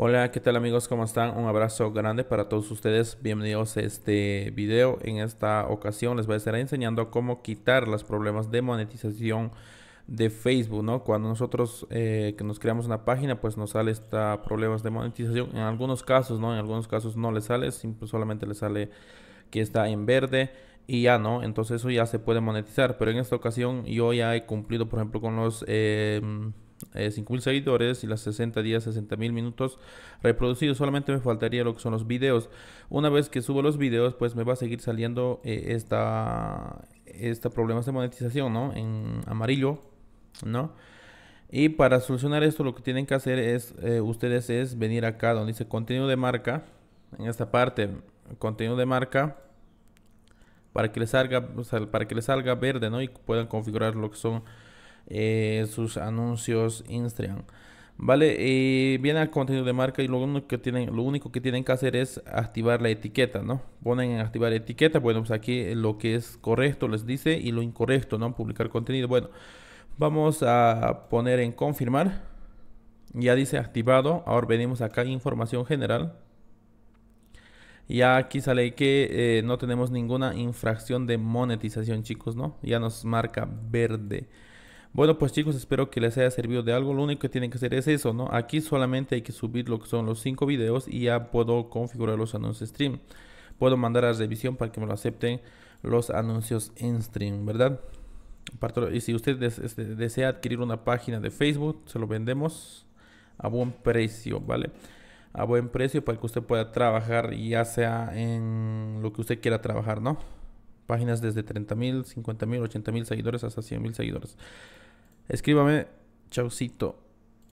Hola, ¿qué tal amigos? ¿Cómo están? Un abrazo grande para todos ustedes. Bienvenidos a este video. En esta ocasión les voy a estar enseñando cómo quitar los problemas de monetización de Facebook, ¿no? Cuando nosotros eh, que nos creamos una página, pues nos sale esta problemas de monetización. En algunos casos, ¿no? En algunos casos no le sale, solamente le sale que está en verde y ya no, entonces eso ya se puede monetizar. Pero en esta ocasión yo ya he cumplido, por ejemplo, con los... Em, 5.000 eh, seguidores y las 60 días, 60.000 minutos reproducidos. Solamente me faltaría lo que son los videos. Una vez que subo los videos, pues me va a seguir saliendo eh, esta, esta problemas de monetización, ¿no? En amarillo, ¿no? Y para solucionar esto, lo que tienen que hacer es, eh, ustedes es venir acá donde dice contenido de marca, en esta parte, contenido de marca para que les salga para que les salga verde no y puedan configurar lo que son eh, sus anuncios Instagram. Vale, eh, viene al contenido de marca y lo único, que tienen, lo único que tienen que hacer es activar la etiqueta, ¿no? Ponen en activar etiqueta, bueno, pues aquí lo que es correcto les dice y lo incorrecto, ¿no? Publicar contenido. Bueno, vamos a poner en confirmar. Ya dice activado. Ahora venimos acá información general. Ya aquí sale que eh, no tenemos ninguna infracción de monetización, chicos, ¿no? Ya nos marca verde. Bueno, pues chicos, espero que les haya servido de algo. Lo único que tienen que hacer es eso, ¿no? Aquí solamente hay que subir lo que son los cinco videos y ya puedo configurar los anuncios stream. Puedo mandar a revisión para que me lo acepten los anuncios en stream, ¿verdad? Y si usted este, desea adquirir una página de Facebook, se lo vendemos a buen precio, ¿vale? A buen precio para que usted pueda trabajar ya sea en lo que usted quiera trabajar, ¿no? Páginas desde 30 mil, 50 mil, 80 mil seguidores hasta 100 mil seguidores. Escríbame. Chaucito.